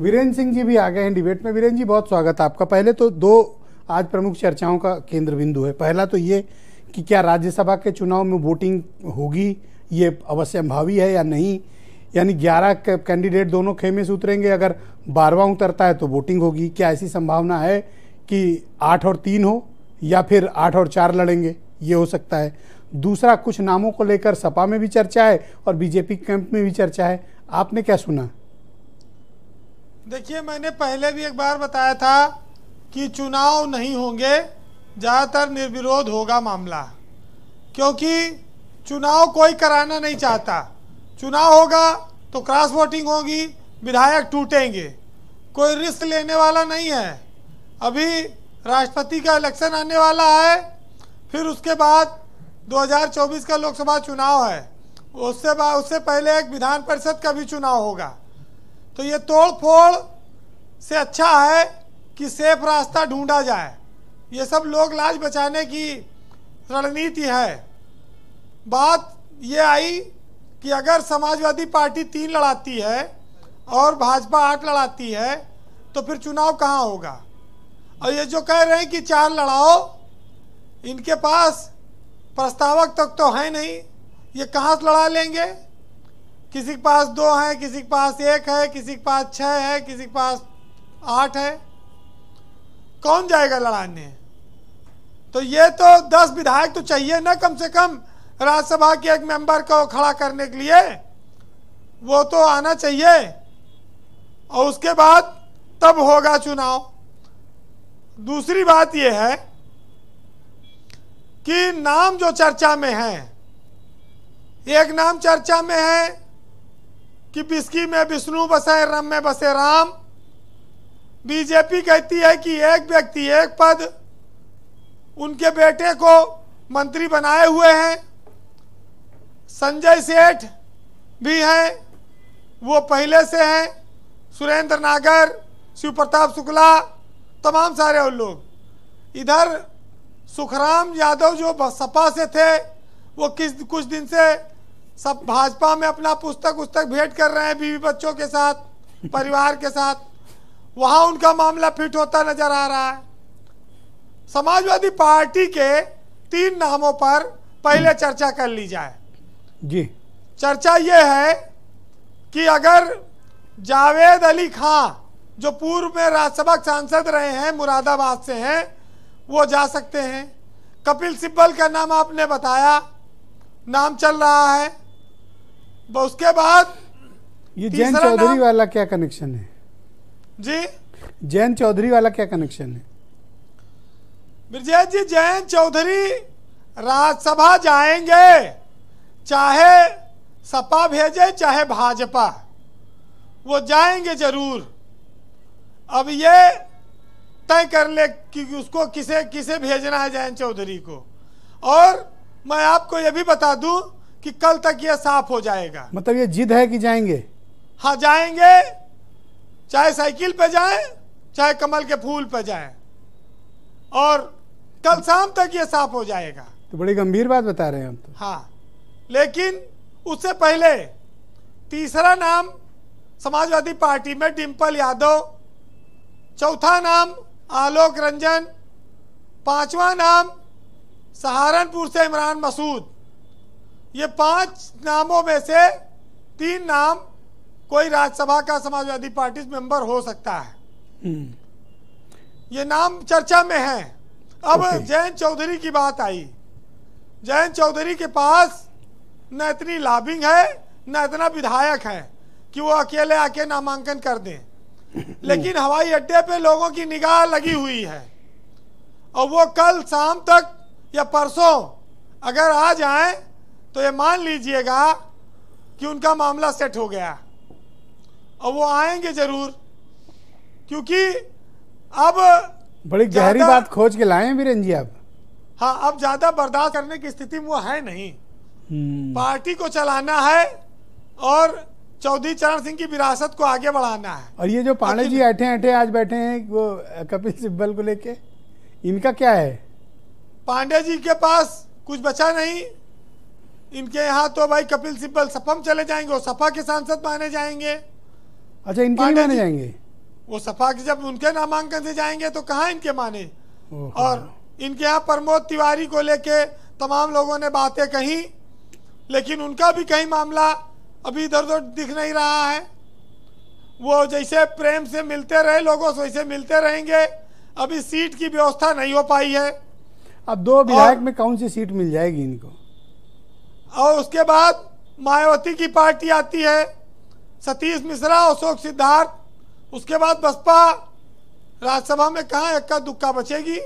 वीरेंद्र सिंह जी भी आ गए हैं डिबेट में वीरेंद्र जी बहुत स्वागत है आपका पहले तो दो आज प्रमुख चर्चाओं का केंद्र बिंदु है पहला तो ये कि क्या राज्यसभा के चुनाव में वोटिंग होगी ये अवश्य भावी है या नहीं यानी 11 कैंडिडेट दोनों खेमे से उतरेंगे अगर बारवा उतरता है तो वोटिंग होगी क्या ऐसी संभावना है कि आठ और तीन हो या फिर आठ और चार लड़ेंगे ये हो सकता है दूसरा कुछ नामों को लेकर सपा में भी चर्चा है और बीजेपी कैंप में भी चर्चा है आपने क्या सुना देखिए मैंने पहले भी एक बार बताया था कि चुनाव नहीं होंगे ज़्यादातर निर्विरोध होगा मामला क्योंकि चुनाव कोई कराना नहीं चाहता चुनाव होगा तो क्रॉस वोटिंग होगी विधायक टूटेंगे कोई रिस्क लेने वाला नहीं है अभी राष्ट्रपति का इलेक्शन आने वाला है फिर उसके बाद 2024 का लोकसभा चुनाव है उससे बाद उससे पहले एक विधान परिषद का भी चुनाव होगा तो ये तोड़ फोड़ से अच्छा है कि सेफ रास्ता ढूंढा जाए ये सब लोग लाज बचाने की रणनीति है बात ये आई कि अगर समाजवादी पार्टी तीन लड़ाती है और भाजपा आठ लड़ाती है तो फिर चुनाव कहाँ होगा और ये जो कह रहे हैं कि चार लड़ाओ इनके पास प्रस्तावक तक तो है नहीं ये कहाँ से लड़ा लेंगे किसी के पास दो है किसी के पास एक है किसी के पास छः है किसी के पास आठ है कौन जाएगा लड़ाने तो ये तो दस विधायक तो चाहिए ना कम से कम राज्यसभा के एक मेंबर को खड़ा करने के लिए वो तो आना चाहिए और उसके बाद तब होगा चुनाव दूसरी बात यह है कि नाम जो चर्चा में है एक नाम चर्चा में है कि बिस्की में विष्णु बसे रम में बसे राम बीजेपी कहती है कि एक व्यक्ति एक पद उनके बेटे को मंत्री बनाए हुए हैं संजय सेठ भी हैं वो पहले से हैं सुरेंद्र नागर शिव प्रताप शुक्ला तमाम सारे और लोग इधर सुखराम यादव जो सपा से थे वो किस कुछ दिन से सब भाजपा में अपना पुस्तक उस्तक भेंट कर रहे हैं बीवी बच्चों के साथ परिवार के साथ वहां उनका मामला फिट होता नजर आ रहा है समाजवादी पार्टी के तीन नामों पर पहले चर्चा कर ली जाए जी चर्चा ये है कि अगर जावेद अली खां जो पूर्व में राज्यसभा सांसद रहे हैं मुरादाबाद से हैं वो जा सकते हैं कपिल सिब्बल का नाम आपने बताया नाम चल रहा है तो उसके बाद ये जैन चौधरी वाला क्या कनेक्शन है जी जैन चौधरी वाला क्या कनेक्शन है ब्रजेश जी जैन चौधरी राज्यसभा जाएंगे चाहे सपा भेजे चाहे भाजपा वो जाएंगे जरूर अब ये तय कर ले कि उसको किसे किसे भेजना है जैन चौधरी को और मैं आपको ये भी बता दूं कि कल तक यह साफ हो जाएगा मतलब ये जिद है कि जाएंगे हाँ जाएंगे चाहे साइकिल पे जाए चाहे कमल के फूल पे जाए और कल शाम तक ये साफ हो जाएगा तो बड़ी गंभीर बात बता रहे हैं हम तो हाँ लेकिन उससे पहले तीसरा नाम समाजवादी पार्टी में डिम्पल यादव चौथा नाम आलोक रंजन पांचवा नाम सहारनपुर से इमरान मसूद ये पांच नामों में से तीन नाम कोई राज्यसभा का समाजवादी पार्टी मेंबर हो सकता है हम्म। ये नाम चर्चा में है अब जयंत चौधरी की बात आई जयंत चौधरी के पास न इतनी लाभिंग है न इतना विधायक है कि वो अकेले आके नामांकन कर दें लेकिन हवाई अड्डे पे लोगों की निगाह लगी हुई है और वो कल शाम तक या परसों अगर आ जाएं तो ये मान लीजिएगा कि उनका मामला सेट हो गया और वो आएंगे जरूर क्योंकि अब बड़ी गहरी बात खोज के लाए हैं बीरन जी अब हाँ अब ज्यादा बर्दाश्त करने की स्थिति में वो है नहीं हम्म। पार्टी को चलाना है और चौधरी चरण सिंह की विरासत को आगे बढ़ाना है और ये जो पांडे जी ऐठे ऐठे आज बैठे हैं वो कपिल सिब्बल को लेके इनका क्या है पांडे जी के पास कुछ बचा नहीं इनके यहाँ तो भाई कपिल सिब्बल सपम चले जाएंगे और सपा के सांसद माने जाएंगे अच्छा इनके नहीं माने जाएंगे वो सपा के जब उनके नामांकन से जाएंगे तो कहा इनके माने और हाँ। इनके यहाँ प्रमोद तिवारी को लेके तमाम लोगों ने बातें कही लेकिन उनका भी कहीं मामला अभी इधर उधर दिख नहीं रहा है वो जैसे प्रेम से मिलते रहे लोगों से वैसे मिलते रहेंगे अभी सीट की व्यवस्था नहीं हो पाई है अब दो विधायक में कौन सी सीट मिल जाएगी इनको और उसके बाद मायावती की पार्टी आती है सतीश मिश्रा अशोक सिद्धार्थ उसके बाद बसपा राज्यसभा में कहा इक्का दुक्का बचेगी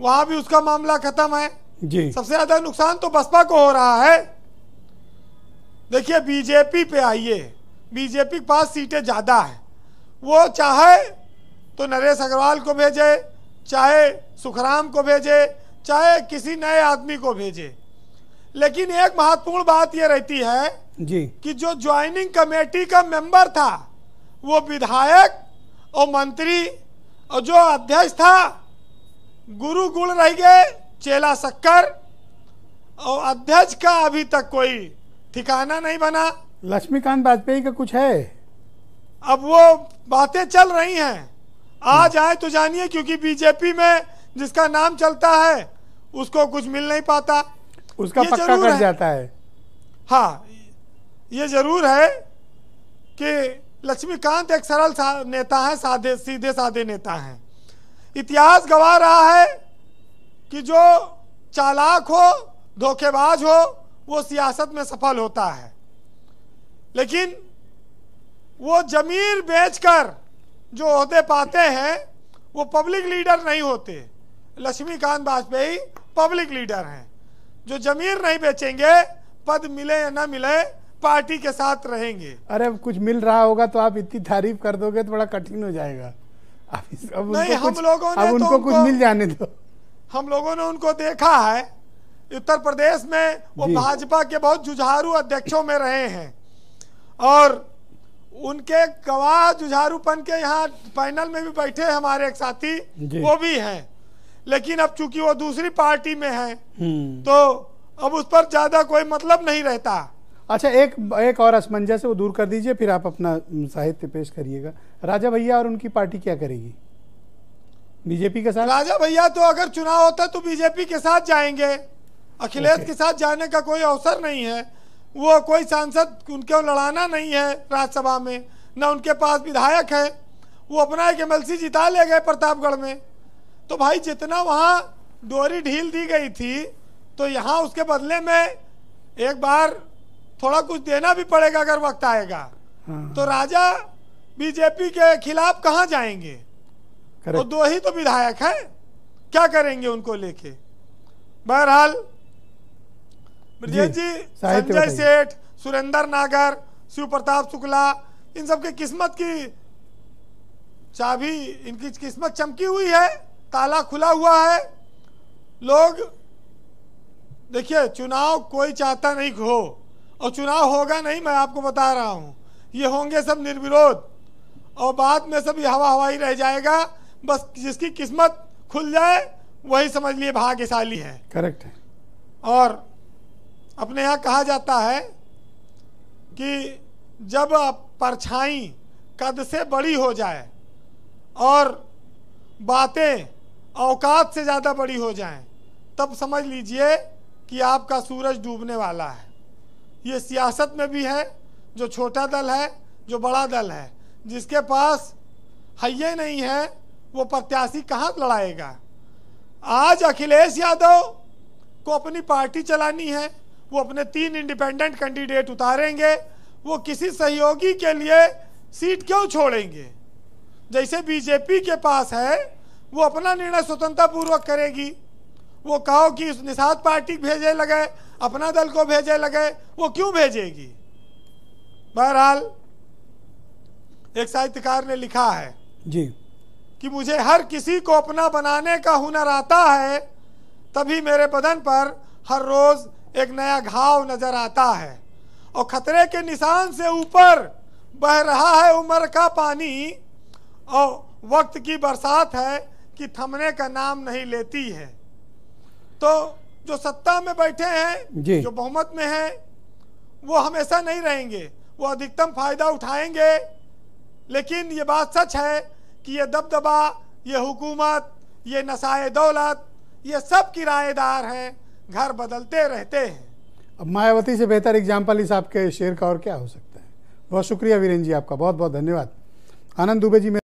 वहां भी उसका मामला खत्म है जी सबसे ज्यादा नुकसान तो बसपा को हो रहा है देखिए बीजेपी पे आइए बीजेपी के पास सीटें ज्यादा है वो चाहे तो नरेश अग्रवाल को भेजे चाहे सुखराम को भेजे चाहे किसी नए आदमी को भेजे लेकिन एक महत्वपूर्ण बात यह रहती है जी कि जो ज्वाइनिंग कमेटी का मेंबर था वो विधायक और मंत्री और जो अध्यक्ष था गुरु गुण रह गए चेला शक्कर और अध्यक्ष का अभी तक कोई ठिकाना नहीं बना लक्ष्मीकांत वाजपेयी का कुछ है अब वो बातें चल रही हैं आज हम्म। आए तो जानिए क्योंकि बीजेपी में जिसका नाम चलता है उसको कुछ मिल नहीं पाता उसका पक्का कर जाता है हाँ ये जरूर है कि लक्ष्मीकांत एक सरल नेता है सादे सीधे सादे नेता हैं इतिहास गवा रहा है कि जो चालाक हो धोखेबाज हो वो सियासत में सफल होता है लेकिन वो जमीर बेचकर जो होते पाते हैं वो पब्लिक लीडर नहीं होते लक्ष्मीकांत वाजपेयी पब्लिक लीडर हैं जो जमीन नहीं बेचेंगे पद मिले या ना मिले पार्टी के साथ रहेंगे अरे कुछ मिल रहा होगा तो आप इतनी तारीफ कर दोगे तो बड़ा कठिन हो जाएगा अब उनको नहीं हम लोगों ने अब उनको तो कुछ मिल जाने दो हम लोगों ने उनको देखा है उत्तर प्रदेश में वो भाजपा के बहुत जुझारू अध्यक्षों में रहे हैं और उनके गवाह जुझारूपन के यहाँ पैनल में भी बैठे हमारे एक साथी वो भी हैं लेकिन अब चूंकि वो दूसरी पार्टी में है हम्म। तो अब उस पर ज्यादा कोई मतलब नहीं रहता अच्छा एक एक और असमंजस वो दूर कर दीजिए फिर आप अपना साहित्य पेश करिएगा राजा भैया और उनकी पार्टी क्या करेगी बीजेपी के साथ राजा भैया तो अगर चुनाव होता तो बीजेपी के साथ जाएंगे अखिलेश के साथ जाने का कोई अवसर नहीं है वो कोई सांसद उनके लड़ाना नहीं है राज्यसभा में न उनके पास विधायक है वो अपना एक एमएलसी जिता ले गए प्रतापगढ़ में तो भाई जितना वहाँ डोरी ढील दी गई थी तो यहाँ उसके बदले में एक बार थोड़ा कुछ देना भी पड़ेगा अगर वक्त आएगा हाँ। तो राजा बीजेपी के खिलाफ कहाँ जाएंगे वो दो ही तो विधायक हैं क्या करेंगे उनको लेके बहरहाल ब्रजेश जी, जी संजय सेठ सुरेंद्र नागर शिव प्रताप शुक्ला इन सबके किस्मत की चाबी इनकी किस्मत चमकी हुई है ताला खुला हुआ है लोग देखिए चुनाव कोई चाहता नहीं हो और चुनाव होगा नहीं मैं आपको बता रहा हूँ ये होंगे सब निर्विरोध और बाद में सब ये हवा हवाई रह जाएगा बस जिसकी किस्मत खुल जाए वही समझ लिए भाग्यशाली है करेक्ट है और अपने यहाँ कहा जाता है कि जब परछाई कद से बड़ी हो जाए और बातें औकात से ज़्यादा बड़ी हो जाएं तब समझ लीजिए कि आपका सूरज डूबने वाला है ये सियासत में भी है जो छोटा दल है जो बड़ा दल है जिसके पास हये नहीं है वो प्रत्याशी कहाँ लड़ाएगा आज अखिलेश यादव को अपनी पार्टी चलानी है वो अपने तीन इंडिपेंडेंट कैंडिडेट उतारेंगे वो किसी सहयोगी के लिए सीट क्यों छोड़ेंगे जैसे बीजेपी के पास है वो अपना निर्णय स्वतंत्रता पूर्वक करेगी वो कहो कि निषाद पार्टी भेजे लगे अपना दल को भेजे लगे वो क्यों भेजेगी बहरहाल एक साहित्यकार ने लिखा है जी कि मुझे हर किसी को अपना बनाने का हुनर आता है तभी मेरे बदन पर हर रोज एक नया घाव नजर आता है और खतरे के निशान से ऊपर बह रहा है उम्र का पानी और वक्त की बरसात है कि थमने का नाम नहीं लेती है तो जो सत्ता में बैठे हैं जो बहुमत में हैं वो हमेशा नहीं रहेंगे वो अधिकतम फायदा उठाएंगे लेकिन ये बात सच है कि ये दबदबा ये हुकूमत ये नशाए दौलत ये सब किराएदार हैं घर बदलते रहते हैं अब मायावती से बेहतर एग्जाम्पल इस आपके शेर का और क्या हो सकता है बहुत शुक्रिया वीरेन जी आपका बहुत बहुत धन्यवाद आनंद दुबे जी मेरे